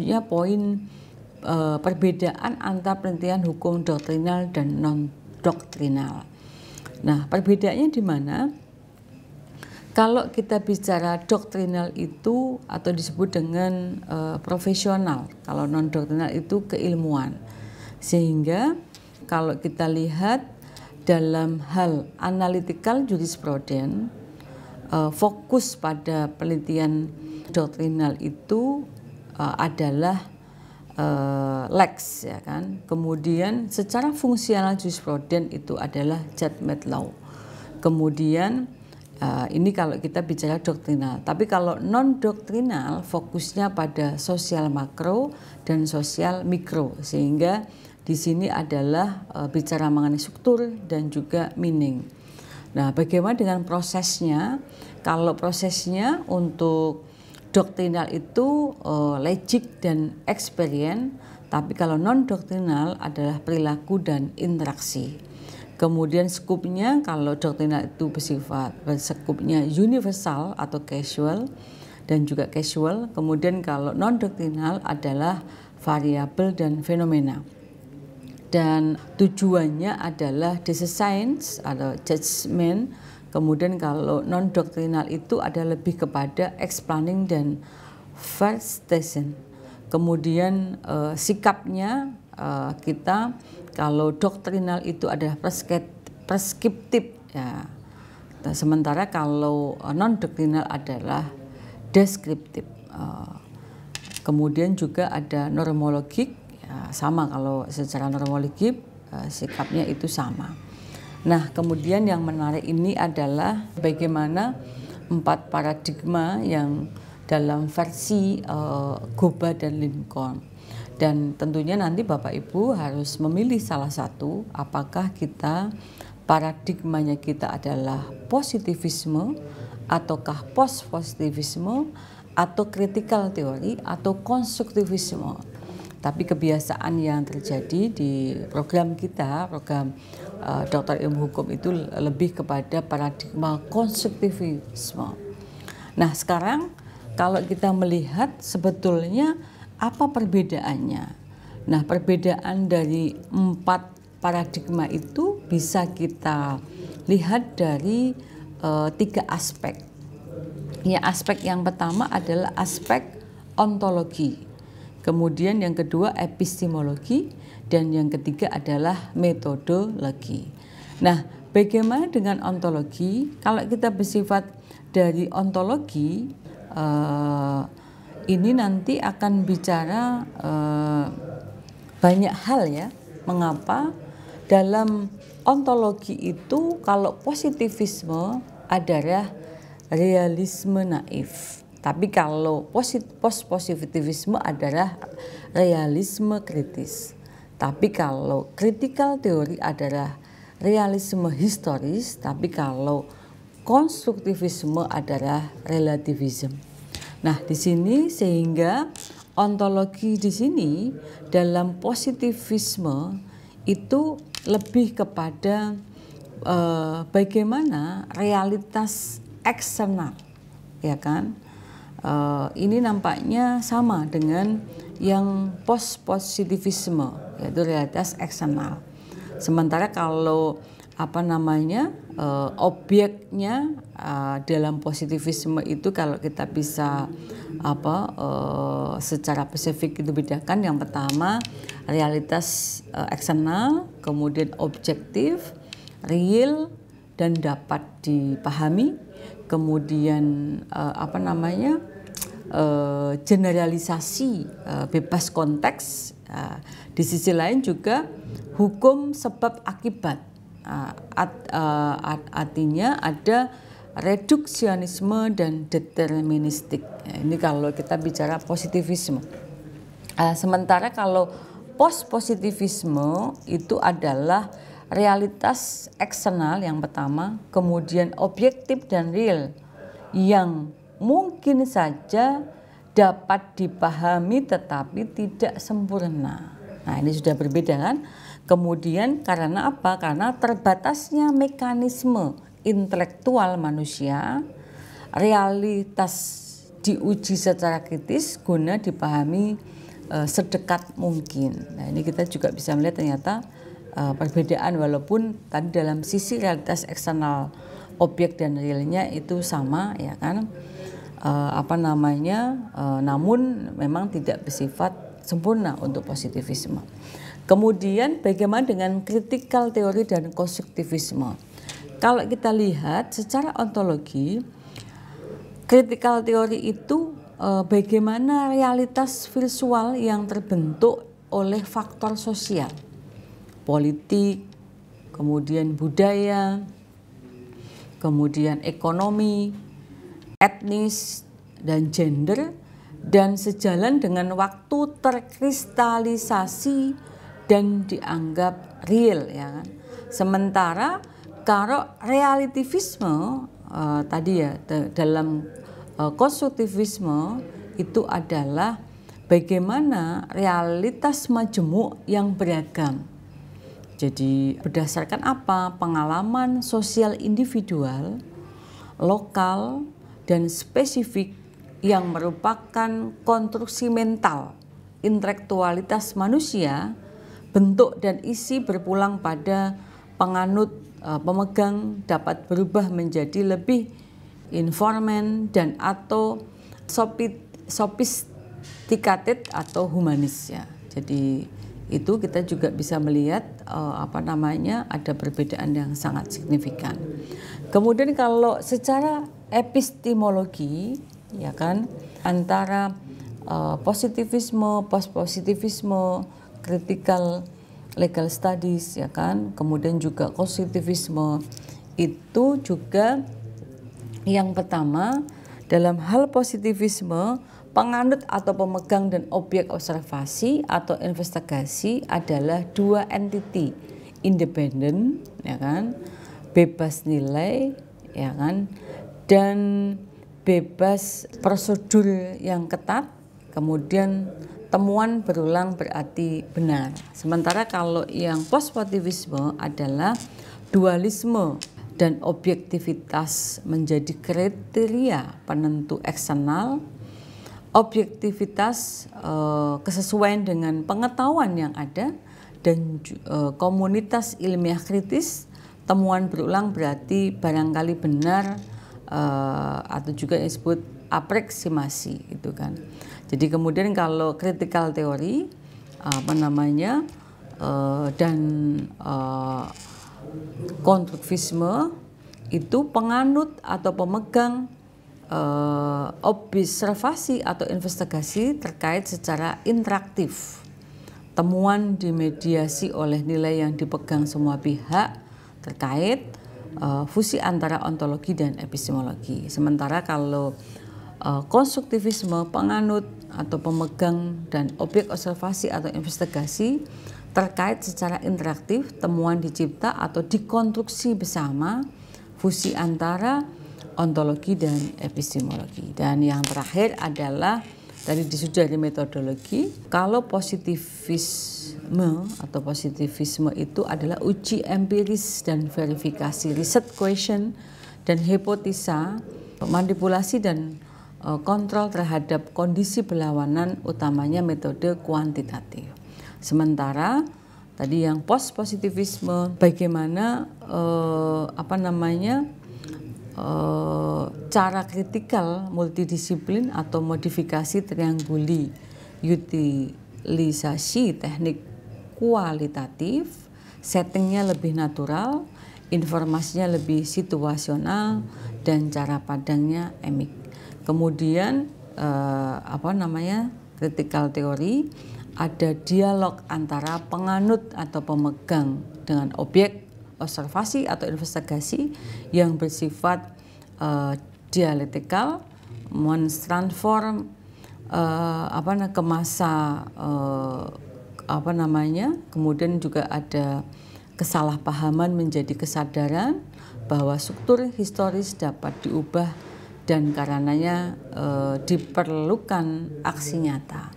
selanjutnya poin e, perbedaan antara penelitian hukum doktrinal dan non doktrinal. Nah, perbedaannya di mana? Kalau kita bicara doktrinal itu atau disebut dengan e, profesional, kalau non doktrinal itu keilmuan. Sehingga kalau kita lihat dalam hal analytical jurisprudence eh, fokus pada penelitian doktrinal itu uh, adalah uh, lex ya kan. Kemudian secara fungsional jurisprudent itu adalah judgment law. Kemudian uh, ini kalau kita bicara doktrinal. Tapi kalau non doktrinal fokusnya pada sosial makro dan sosial mikro sehingga di sini adalah uh, bicara mengenai struktur dan juga meaning. Nah, bagaimana dengan prosesnya? Kalau prosesnya untuk doktrinal itu uh, eh, logic dan experience, tapi kalau non doktrinal adalah perilaku dan interaksi. Kemudian skupnya kalau doktrinal itu bersifat skupnya universal atau casual dan juga casual. Kemudian kalau non doktrinal adalah variabel dan fenomena. Dan tujuannya adalah decision science atau judgment Kemudian kalau non doktrinal itu ada lebih kepada explaining dan verstation. Kemudian uh, sikapnya uh, kita kalau doktrinal itu ada preskriptif ya. Nah, sementara kalau eh, non doktrinal adalah deskriptif. Uh, kemudian juga ada normologik ya, sama kalau secara normologik uh, sikapnya itu sama. Nah, kemudian yang menarik ini adalah bagaimana empat paradigma yang dalam versi uh, Goba dan Lincoln. Dan tentunya nanti Bapak Ibu harus memilih salah satu apakah kita paradigmanya kita adalah positivisme ataukah post positivisme atau kritikal teori atau konstruktivisme tapi kebiasaan yang terjadi di program kita, program uh, Dokter Ilmu Hukum itu lebih kepada paradigma konstruktivisme. Nah, sekarang kalau kita melihat sebetulnya apa perbedaannya? Nah, perbedaan dari empat paradigma itu bisa kita lihat dari uh, tiga aspek. Ya, aspek yang pertama adalah aspek ontologi. Kemudian yang kedua epistemologi dan yang ketiga adalah metodologi. Nah, bagaimana dengan ontologi? Kalau kita bersifat dari ontologi eh, ini nanti akan bicara eh, banyak hal ya. Mengapa dalam ontologi itu kalau positivisme adalah realisme naif. Tapi kalau post positivisme adalah realisme kritis. Tapi kalau kritikal teori adalah realisme historis, tapi kalau konstruktivisme adalah relativisme. Nah, di sini sehingga ontologi di sini dalam positivisme itu lebih kepada eh, bagaimana realitas eksternal, ya kan? Eh, ini nampaknya sama dengan yang post positivisme yaitu realitas eksternal. Sementara kalau apa namanya uh, objeknya uh, dalam positivisme itu kalau kita bisa apa uh, secara spesifik itu bedakan yang pertama realitas uh, eksternal kemudian objektif real dan dapat dipahami kemudian uh, apa namanya Eh, generalisasi eh, bebas konteks. Eh, di sisi lain juga hukum sebab akibat. artinya ada reduksionisme dan deterministik. Ini kalau kita bicara positivisme. sementara kalau post positivisme itu adalah realitas eksternal yang pertama, kemudian objektif dan real yang mungkin saja dapat dipahami tetapi tidak sempurna. Nah, ini sudah berbeda kan? Kemudian karena apa? Karena terbatasnya mekanisme intelektual manusia, realitas diuji secara kritis guna dipahami uh, sedekat mungkin. Nah, ini kita juga bisa melihat ternyata uh, perbedaan walaupun tadi dalam sisi realitas eksternal objek dan realnya itu sama ya kan uh, apa namanya uh, namun memang tidak bersifat sempurna untuk positivisme. Kemudian bagaimana dengan kritikal teori dan konstruktivisme? Kalau kita lihat secara ontologi kritikal teori itu uh, bagaimana realitas visual yang terbentuk oleh faktor sosial, politik, kemudian budaya, kemudian ekonomi, etnis dan gender dan sejalan dengan waktu terkristalisasi dan dianggap real ya kan? Sementara kalau realitivisme uh, eh, tadi ya dalam uh, konstruktivisme itu adalah bagaimana realitas majemuk yang beragam. Jadi berdasarkan apa? Pengalaman sosial individual, lokal, dan spesifik yang merupakan konstruksi mental, intelektualitas manusia, bentuk dan isi berpulang pada penganut eh, pemegang dapat berubah menjadi lebih informen dan atau sopit, sophisticated atau humanis ya. Jadi itu kita juga bisa melihat eh, apa namanya ada perbedaan yang sangat signifikan. Kemudian kalau secara epistemologi ya kan antara uh, positivisme, postpositivisme, critical legal studies ya kan, kemudian juga positivisme itu juga yang pertama dalam hal positivisme penganut atau pemegang dan objek observasi atau investigasi adalah dua entiti independen ya kan bebas nilai ya kan dan bebas prosedur yang ketat, kemudian temuan berulang berarti benar. Sementara kalau yang positivisme adalah dualisme dan objektivitas menjadi kriteria penentu eksternal, objektivitas eh, kesesuaian dengan pengetahuan yang ada dan eh, komunitas ilmiah kritis, temuan berulang berarti barangkali benar uh, atau juga yang disebut apreksimasi itu kan. Jadi kemudian kalau critical teori apa namanya uh, dan uh, eh, konstruktivisme itu penganut atau pemegang uh, observasi atau investigasi terkait secara interaktif. Temuan dimediasi oleh nilai yang dipegang semua pihak terkait Eh, fusi antara ontologi dan epistemologi. Sementara kalau eh, konstruktivisme penganut atau pemegang dan objek observasi atau investigasi terkait secara interaktif temuan dicipta atau dikonstruksi bersama fusi antara ontologi dan epistemologi. Dan yang terakhir adalah tadi disudahi metodologi, kalau positivis positivisme atau positivisme itu adalah uji empiris dan verifikasi riset question dan hipotesa manipulasi dan eh, kontrol terhadap kondisi berlawanan utamanya metode kuantitatif. Sementara tadi yang post positivisme bagaimana eh, apa namanya eh, cara kritikal multidisiplin atau modifikasi trianguli utilisasi teknik kualitatif, settingnya lebih natural, informasinya lebih situasional, dan cara padangnya emik. Kemudian eh, apa namanya critical theory ada dialog antara penganut atau pemegang dengan objek observasi atau investigasi yang bersifat eh, dialektikal, mentransform eh, apa masa eh, apa namanya kemudian juga ada kesalahpahaman menjadi kesadaran bahwa struktur historis dapat diubah dan karenanya e, eh, diperlukan aksi nyata.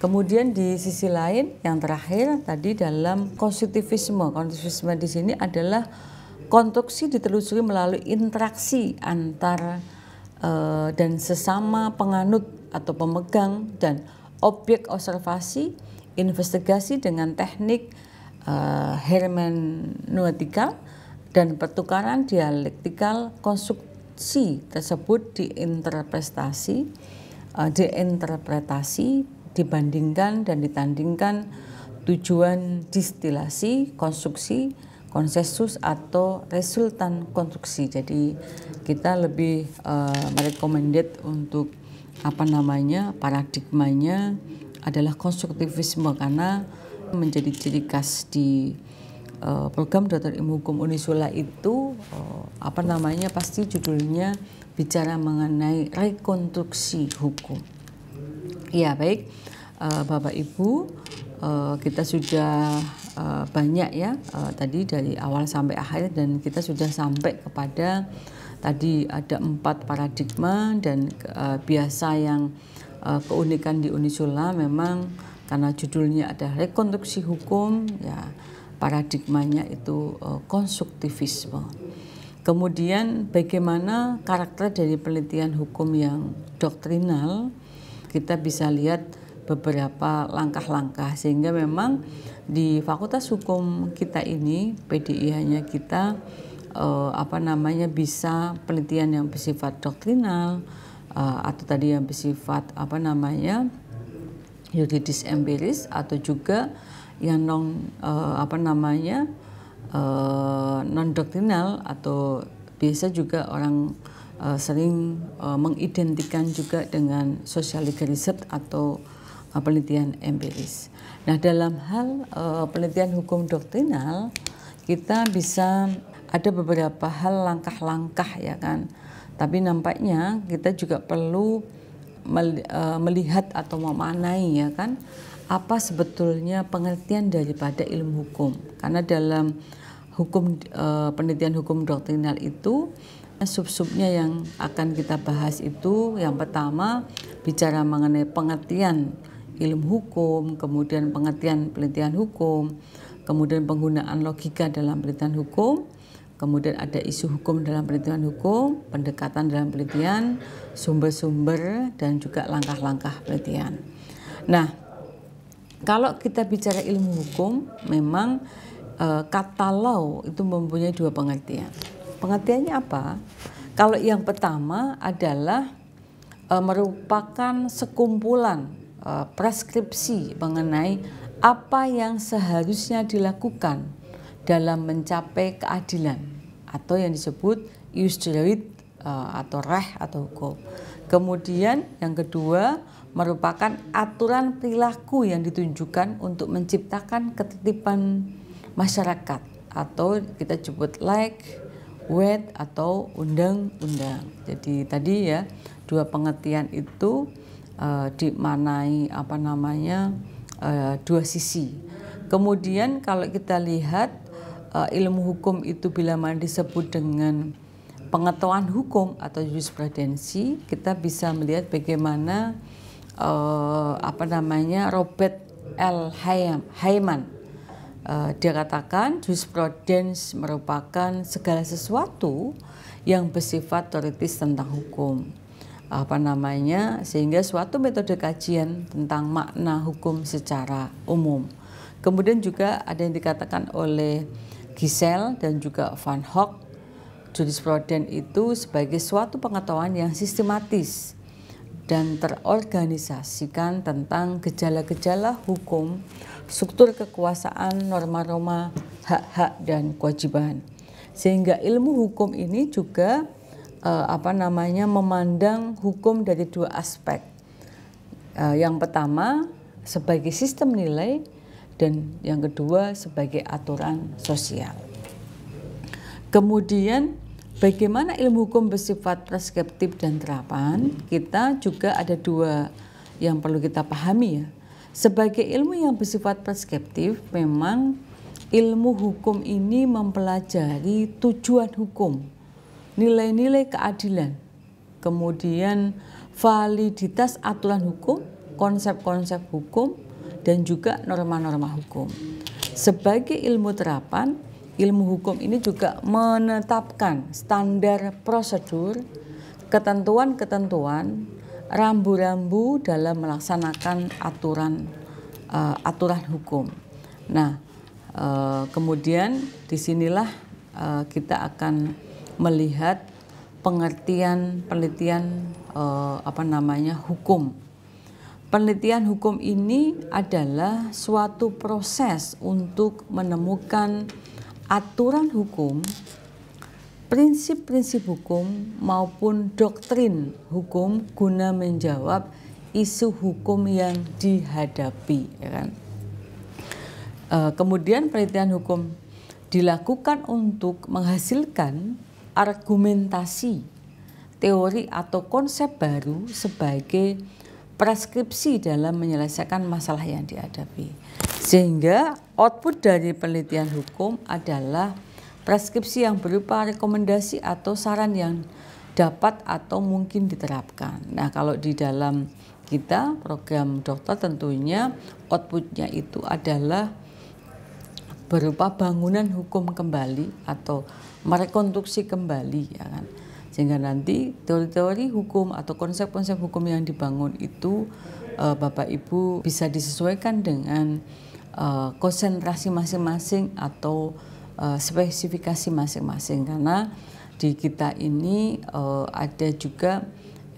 Kemudian di sisi lain yang terakhir tadi dalam konstruktivisme, konstruktivisme di sini adalah konstruksi ditelusuri melalui interaksi antar e, dan sesama penganut atau pemegang dan objek observasi investigasi dengan teknik uh, hermeneutikal dan pertukaran dialektikal konstruksi tersebut diinterpretasi uh, diinterpretasi dibandingkan dan ditandingkan tujuan distilasi konstruksi konsensus atau resultan konstruksi jadi kita lebih uh, untuk apa namanya paradigmanya adalah konstruktivisme karena menjadi ciri khas di uh, program dokter ilmu hukum Unisula itu uh, apa namanya pasti judulnya bicara mengenai rekonstruksi hukum. Ya baik uh, Bapak Ibu uh, kita sudah uh, banyak ya uh, tadi dari awal sampai akhir dan kita sudah sampai kepada tadi ada empat paradigma dan uh, biasa yang uh, keunikan di Unisula memang karena judulnya ada rekonstruksi hukum ya paradigmanya itu uh, konstruktivisme. Kemudian bagaimana karakter dari penelitian hukum yang doktrinal kita bisa lihat beberapa langkah-langkah sehingga memang di Fakultas Hukum kita ini PDI hanya kita eh, apa namanya bisa penelitian yang bersifat doktrinal uh, atau tadi yang bersifat apa namanya yuridis empiris atau juga yang non uh, apa namanya uh, eh, non doktrinal atau biasa juga orang uh, sering uh, mengidentikan juga dengan social legal research atau uh, penelitian empiris. Nah dalam hal uh, penelitian hukum doktrinal kita bisa ada beberapa hal langkah-langkah ya kan tapi nampaknya kita juga perlu e, melihat atau memanai ya kan apa sebetulnya pengertian daripada ilmu hukum. Karena dalam hukum e, penelitian hukum doktrinal itu sub-subnya yang akan kita bahas itu yang pertama bicara mengenai pengertian ilmu hukum, kemudian pengertian penelitian hukum, kemudian penggunaan logika dalam penelitian hukum, kemudian ada isu hukum dalam penelitian hukum, pendekatan dalam penelitian, sumber-sumber, dan juga langkah-langkah penelitian. Nah, kalau kita bicara ilmu hukum, memang e, kata law itu mempunyai dua pengertian. Pengertiannya apa? Kalau yang pertama adalah e, merupakan sekumpulan e, preskripsi mengenai apa yang seharusnya dilakukan dalam mencapai keadilan atau yang disebut justit eh, atau reh atau hukum. Kemudian yang kedua merupakan aturan perilaku yang ditunjukkan untuk menciptakan ketertiban masyarakat atau kita sebut like, wet atau undang-undang. Jadi tadi ya dua pengertian itu uh, eh, dimanai apa namanya uh, dua sisi. Kemudian kalau kita lihat uh, ilmu hukum itu bila mana disebut dengan pengetahuan hukum atau jurisprudensi, kita bisa melihat bagaimana uh, apa namanya Robert L. Hayman. Uh, eh, dia katakan jurisprudence merupakan segala sesuatu yang bersifat teoritis tentang hukum apa namanya sehingga suatu metode kajian tentang makna hukum secara umum. Kemudian juga ada yang dikatakan oleh Gisel dan juga Van Hock jurisprudence itu sebagai suatu pengetahuan yang sistematis dan terorganisasikan tentang gejala-gejala hukum, struktur kekuasaan, norma-norma, hak-hak dan kewajiban. Sehingga ilmu hukum ini juga eh, apa namanya memandang hukum dari dua aspek. Eh, yang pertama sebagai sistem nilai dan yang kedua sebagai aturan sosial. Kemudian bagaimana ilmu hukum bersifat preskriptif dan terapan? Kita juga ada dua yang perlu kita pahami ya. Sebagai ilmu yang bersifat preskriptif memang ilmu hukum ini mempelajari tujuan hukum, nilai-nilai keadilan, kemudian validitas aturan hukum, konsep-konsep hukum, dan juga norma-norma hukum. Sebagai ilmu terapan, ilmu hukum ini juga menetapkan standar prosedur, ketentuan-ketentuan, rambu-rambu dalam melaksanakan aturan uh, aturan hukum. Nah, uh, kemudian disinilah uh, kita akan melihat pengertian penelitian uh, apa namanya hukum Penelitian hukum ini adalah suatu proses untuk menemukan aturan hukum, prinsip-prinsip hukum, maupun doktrin hukum guna menjawab isu hukum yang dihadapi. Ya kan? E, kemudian penelitian hukum dilakukan untuk menghasilkan argumentasi teori atau konsep baru sebagai preskripsi dalam menyelesaikan masalah yang dihadapi. Sehingga output dari penelitian hukum adalah preskripsi yang berupa rekomendasi atau saran yang dapat atau mungkin diterapkan. Nah, kalau di dalam kita program dokter tentunya outputnya itu adalah berupa bangunan hukum kembali atau merekonstruksi kembali ya kan sehingga nanti teori-teori hukum atau konsep-konsep hukum yang dibangun itu uh, Bapak Ibu bisa disesuaikan dengan uh, konsentrasi masing-masing atau uh, spesifikasi masing-masing karena di kita ini uh, ada juga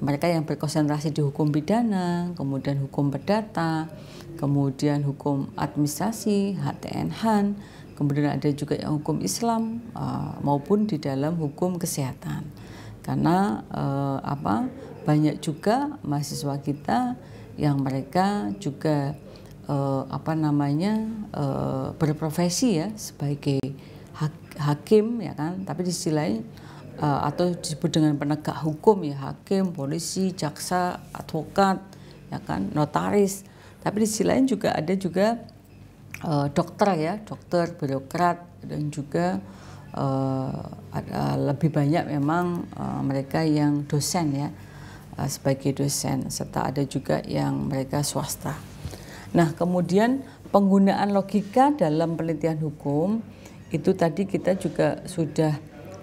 mereka yang berkonsentrasi di hukum pidana, kemudian hukum perdata, kemudian hukum administrasi, HTN HAN, kemudian ada juga yang hukum Islam maupun di dalam hukum kesehatan karena eh, apa banyak juga mahasiswa kita yang mereka juga eh, apa namanya eh, berprofesi ya sebagai hak, hakim ya kan tapi di sisi lain eh, atau disebut dengan penegak hukum ya hakim polisi jaksa advokat ya kan notaris tapi di sisi lain juga ada juga eh, dokter ya dokter birokrat dan juga uh, uh, lebih banyak memang uh, mereka yang dosen ya uh, sebagai dosen serta ada juga yang mereka swasta. Nah kemudian penggunaan logika dalam penelitian hukum itu tadi kita juga sudah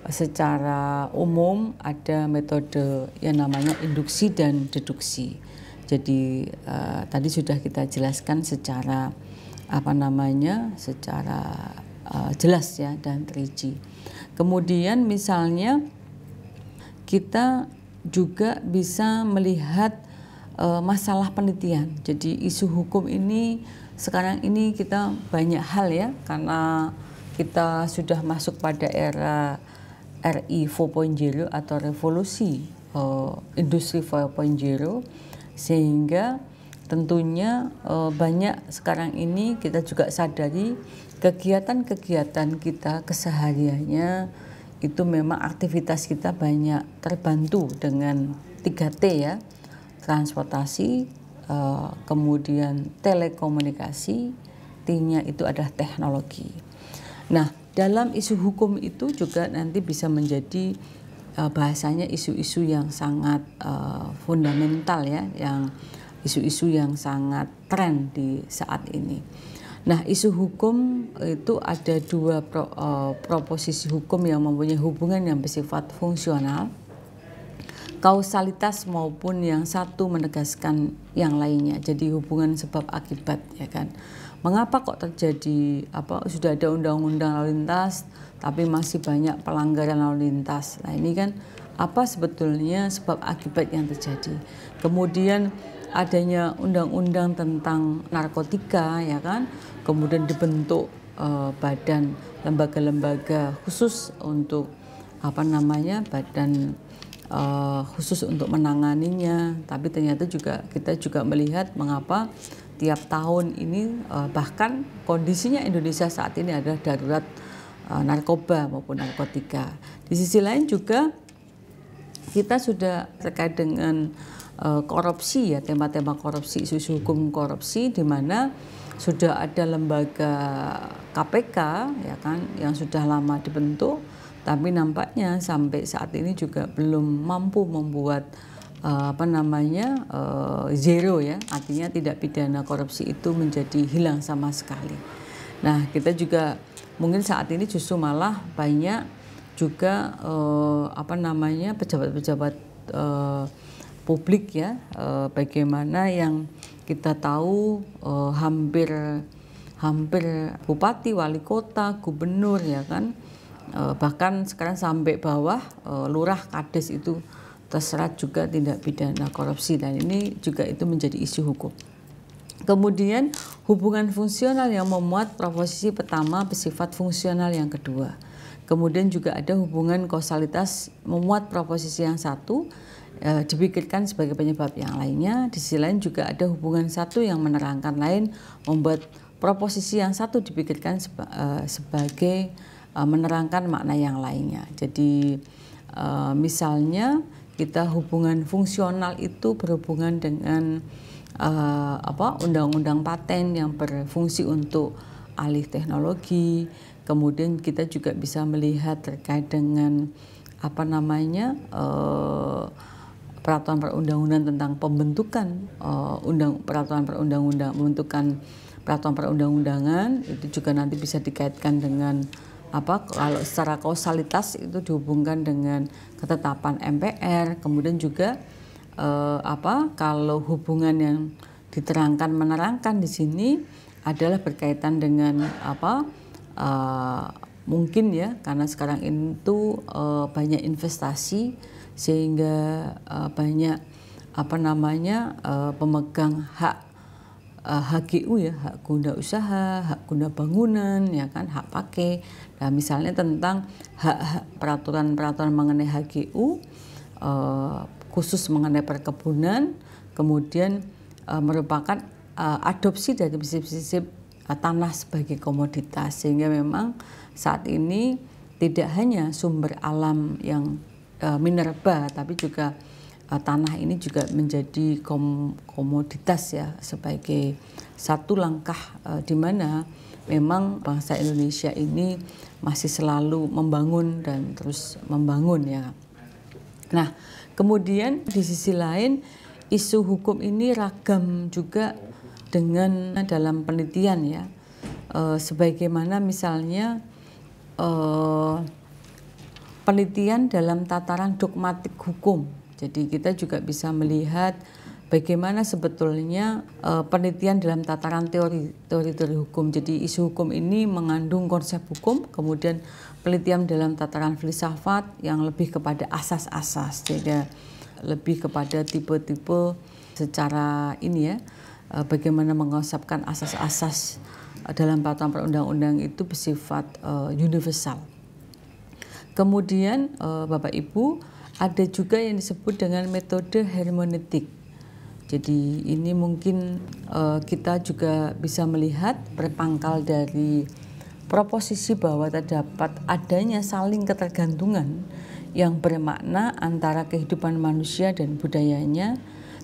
secara umum ada metode yang namanya induksi dan deduksi. Jadi uh, tadi sudah kita jelaskan secara apa namanya secara uh, jelas ya dan terinci. Kemudian misalnya kita juga bisa melihat uh, masalah penelitian. Jadi isu hukum ini sekarang ini kita banyak hal ya karena kita sudah masuk pada era RI 4.0 atau revolusi uh, industri 4.0 sehingga tentunya eh, banyak sekarang ini kita juga sadari kegiatan-kegiatan kita kesehariannya itu memang aktivitas kita banyak terbantu dengan 3T ya transportasi eh, kemudian telekomunikasi T-nya itu adalah teknologi nah dalam isu hukum itu juga nanti bisa menjadi eh, bahasanya isu-isu yang sangat fundamental ya yang isu-isu yang sangat tren di saat ini. Nah, isu hukum itu ada dua pro, uh, proposisi hukum yang mempunyai hubungan yang bersifat fungsional, kausalitas maupun yang satu menegaskan yang lainnya. Jadi hubungan sebab akibat ya kan. Mengapa kok terjadi apa sudah ada undang-undang lalu lintas tapi masih banyak pelanggaran lalu lintas. Nah, ini kan apa sebetulnya sebab akibat yang terjadi. Kemudian adanya undang-undang tentang narkotika ya kan kemudian dibentuk uh, badan lembaga-lembaga khusus untuk apa namanya badan uh, khusus untuk menanganinya tapi ternyata juga kita juga melihat mengapa tiap tahun ini uh, bahkan kondisinya Indonesia saat ini adalah darurat uh, narkoba maupun narkotika di sisi lain juga kita sudah terkait dengan Eh, korupsi ya tema-tema korupsi isu-isu hukum korupsi di mana sudah ada lembaga KPK ya kan yang sudah lama dibentuk tapi nampaknya sampai saat ini juga belum mampu membuat uh, apa namanya uh, zero ya artinya tidak pidana korupsi itu menjadi hilang sama sekali. Nah kita juga mungkin saat ini justru malah banyak juga uh, apa namanya pejabat-pejabat uh, publik ya e, bagaimana yang kita tahu e, hampir hampir bupati, wali kota, gubernur ya kan e, bahkan sekarang sampai bawah e, lurah, kades itu terserat juga tindak pidana korupsi dan ini juga itu menjadi isu hukum. Kemudian hubungan fungsional yang memuat proposisi pertama bersifat fungsional yang kedua. Kemudian juga ada hubungan kausalitas memuat proposisi yang satu e, dipikirkan sebagai penyebab yang lainnya. Di sisi lain juga ada hubungan satu yang menerangkan lain, membuat proposisi yang satu dipikirkan seba, e, sebagai e, menerangkan makna yang lainnya. Jadi e, misalnya kita hubungan fungsional itu berhubungan dengan e, apa undang-undang paten yang berfungsi untuk alih teknologi. Kemudian kita juga bisa melihat terkait dengan apa namanya uh, peraturan perundang-undangan tentang pembentukan uh, undang peraturan perundang undangan pembentukan peraturan perundang-undangan itu juga nanti bisa dikaitkan dengan apa kalau secara kausalitas itu dihubungkan dengan ketetapan MPR kemudian juga uh, apa kalau hubungan yang diterangkan menerangkan di sini adalah berkaitan dengan apa uh, mungkin ya karena sekarang itu uh, banyak investasi sehingga uh, banyak apa namanya uh, pemegang hak uh, eh, HGU ya hak guna usaha, hak guna bangunan ya kan hak pakai. Nah misalnya tentang hak peraturan-peraturan mengenai HGU uh, khusus mengenai perkebunan, kemudian uh, merupakan uh, adopsi dari prinsip-prinsip uh, tanah sebagai komoditas sehingga memang saat ini tidak hanya sumber alam yang Eh, minerba tapi juga eh, tanah ini juga menjadi komoditas ya sebagai satu langkah eh, di mana memang bangsa Indonesia ini masih selalu membangun dan terus membangun ya. Nah, kemudian di sisi lain isu hukum ini ragam juga dengan dalam penelitian ya. E, sebagaimana misalnya penelitian dalam tataran dogmatik hukum. Jadi kita juga bisa melihat bagaimana sebetulnya uh, penelitian dalam tataran teori, teori hukum. Jadi isu hukum ini mengandung konsep hukum, kemudian penelitian dalam tataran filsafat yang lebih kepada asas-asas, jadi lebih kepada tipe-tipe secara ini ya, uh, bagaimana mengonsepkan asas-asas eh, dalam peraturan perundang-undang itu bersifat uh, universal. Kemudian eh, Bapak Ibu ada juga yang disebut dengan metode hermeneutik. Jadi ini mungkin eh, kita juga bisa melihat berpangkal dari proposisi bahwa terdapat adanya saling ketergantungan yang bermakna antara kehidupan manusia dan budayanya,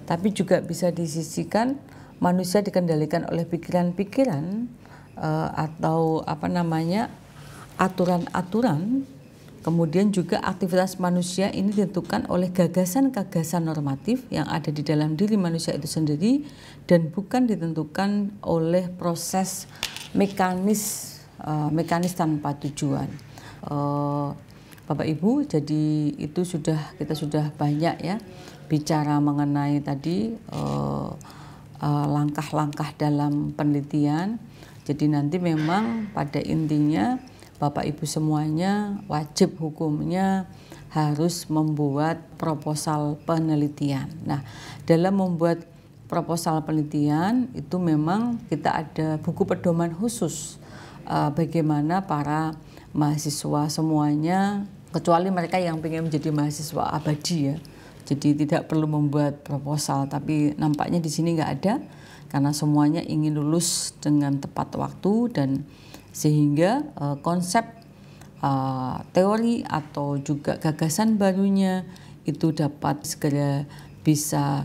tapi juga bisa disisikan manusia dikendalikan oleh pikiran-pikiran uh, atau apa namanya aturan-aturan Kemudian juga aktivitas manusia ini ditentukan oleh gagasan-gagasan normatif yang ada di dalam diri manusia itu sendiri dan bukan ditentukan oleh proses mekanis eh, mekanis tanpa tujuan. Eh, Bapak Ibu, jadi itu sudah kita sudah banyak ya bicara mengenai tadi eh, langkah-langkah dalam penelitian. Jadi nanti memang pada intinya Bapak Ibu semuanya wajib hukumnya harus membuat proposal penelitian. Nah, dalam membuat proposal penelitian itu memang kita ada buku pedoman khusus uh, bagaimana para mahasiswa semuanya kecuali mereka yang ingin menjadi mahasiswa abadi ya. Jadi tidak perlu membuat proposal, tapi nampaknya di sini nggak ada karena semuanya ingin lulus dengan tepat waktu dan sehingga uh, konsep uh, teori atau juga gagasan barunya itu dapat segera bisa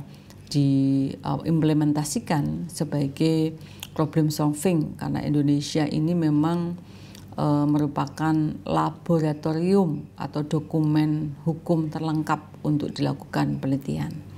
diimplementasikan eh, uh, sebagai problem solving karena Indonesia ini memang uh, merupakan laboratorium atau dokumen hukum terlengkap untuk dilakukan penelitian.